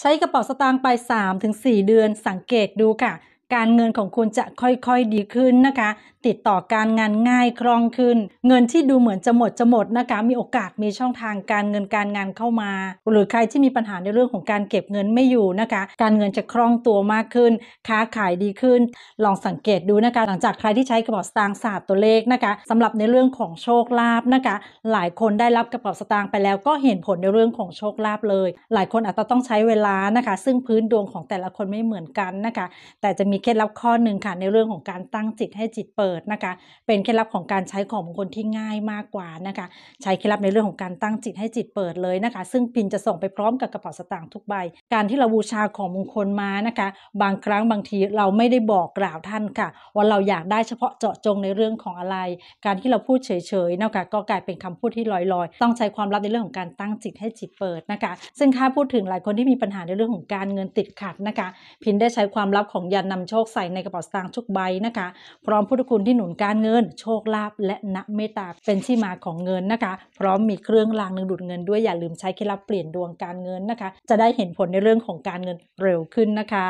ใช้กระเป๋าสตางค์ไป 3-4 เดือนสังเกตดูค่ะ การเงินของคุณจะค่อยๆดีขึ้นนะคะติดต่อการงานง่ายคล่องขึ้น เงินที่ดูเหมือนจะหมดจะหมดนะคะ มีโอกาสมีช่องทางการเงินการงานเข้ามา หรือใครที่มีปัญหาในเรื่องของการเก็บเงินไม่อยู่นะคะ การเงินจะคล่องตัวมากขึ้น ค้าขายดีขึ้น ลองสังเกตดูนะคะ หลังจากใครที่ใช้กระเป๋าสตางค์ศาสตร์ตัวเลขนะคะ สำหรับในเรื่องของโชคลาภนะคะ หลายคนได้รับกระเป๋าสตางค์ไปแล้วก็เห็นผลในเรื่องของโชคลาภเลย หลายคนอาจจะต้องใช้เวลานะคะ ซึ่งพื้นดวงของแต่ละคนไม่เหมือนกันนะคะ แต่จะมีเคล็ดลับข้อหนึ่งค่ะ ในเรื่องของการตั้งจิตให้จิตเปิดิดนะคะเป็นเคล็ดลับของการใช้ของมงคลที่ง่ายมากกว่านะคะใช้เคล็ดลับในเรื่องของการตั้งจิตให้จิตเปิดเลยนะคะ ซึ่งพินจะส่งไปพร้อมกับกระเป๋าสตางค์ทุกใบการที่เราบูชาของมงคลมานะคะบางครั้งบางทีเราไม่ได้บอกกล่าวท่านค่ะว่าเราอยากได้เฉพาะเจาะจงในเรื่องของอะไร การที่เราพูดเฉยๆนะคะก็กลายเป็นคำพูดที่ลอยๆ ต้องใช้ความลับในเรื่องของการตั้งจิตให้จิตเปิดนะคะ ซึ่งค่าพูดถึงหลายคนที่มีปัญหาในเรื่องของการเงินติดขัดนะคะพินได้ใช้ความลับของยันนำโชคใส่ในกระเป๋าสตางค์ทุกใบนะคะพร้อมพุทธคุณคที่หนุนการเงินโชคลาภและณเมตตาเป็นที่มาของเงินนะคะ พร้อมมีเครื่องรางนึงดูดเงินด้วยอย่าลืมใช้เคล็ดลับเปลี่ยนดวงการเงินนะคะ จะได้เห็นผลในเรื่องของการเงินเร็วขึ้นนะคะ